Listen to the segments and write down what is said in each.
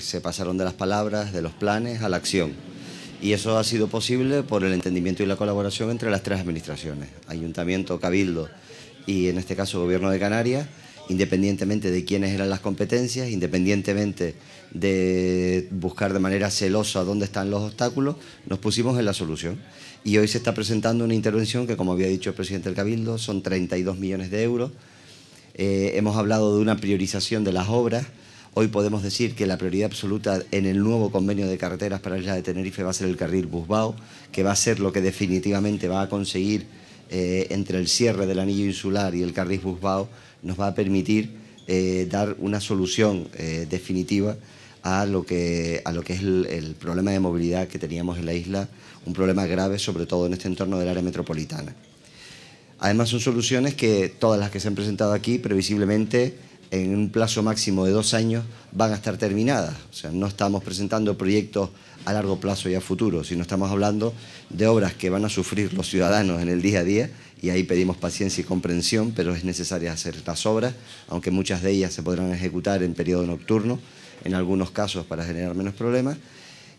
se pasaron de las palabras, de los planes a la acción. Y eso ha sido posible por el entendimiento y la colaboración entre las tres administraciones, Ayuntamiento, Cabildo y en este caso Gobierno de Canarias, independientemente de quiénes eran las competencias, independientemente de buscar de manera celosa dónde están los obstáculos, nos pusimos en la solución. Y hoy se está presentando una intervención que, como había dicho el presidente del Cabildo, son 32 millones de euros. Eh, hemos hablado de una priorización de las obras Hoy podemos decir que la prioridad absoluta en el nuevo convenio de carreteras para Isla de Tenerife va a ser el carril Busbao, que va a ser lo que definitivamente va a conseguir eh, entre el cierre del anillo insular y el carril Busbao, nos va a permitir eh, dar una solución eh, definitiva a lo que, a lo que es el, problema de movilidad que teníamos en la isla, un problema grave sobre todo en este entorno del área metropolitana. Además son soluciones que todas las que se han presentado aquí previsiblemente en un plazo máximo de dos años van a estar terminadas. O sea, no estamos presentando proyectos a largo plazo y a futuro, sino estamos hablando de obras que van a sufrir los ciudadanos en el día a día y ahí pedimos paciencia y comprensión, pero es necesario hacer las obras, aunque muchas de ellas se podrán ejecutar en periodo nocturno, en algunos casos para generar menos problemas,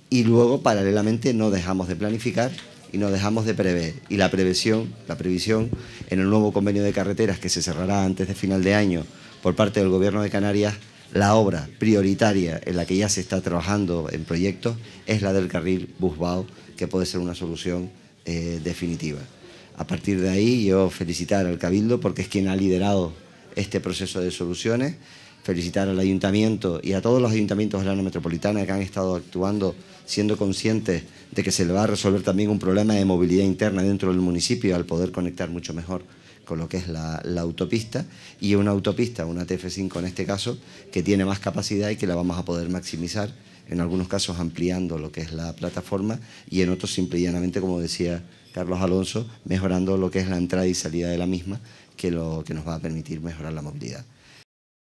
y luego paralelamente no dejamos de planificar y nos dejamos de prever. Y la previsión, la previsión en el nuevo convenio de carreteras que se cerrará antes de final de año por parte del Gobierno de Canarias, la obra prioritaria en la que ya se está trabajando en proyectos es la del carril Busbao, que puede ser una solución eh, definitiva. A partir de ahí yo felicitar al Cabildo porque es quien ha liderado este proceso de soluciones felicitar al ayuntamiento y a todos los ayuntamientos de la metropolitana que han estado actuando siendo conscientes de que se le va a resolver también un problema de movilidad interna dentro del municipio al poder conectar mucho mejor con lo que es la, autopista y una autopista, una TF5 en este caso, que tiene más capacidad y que la vamos a poder maximizar, en algunos casos ampliando lo que es la plataforma y en otros simple y llanamente, como decía Carlos Alonso, mejorando lo que es la entrada y salida de la misma, que, lo, que nos va a permitir mejorar la movilidad.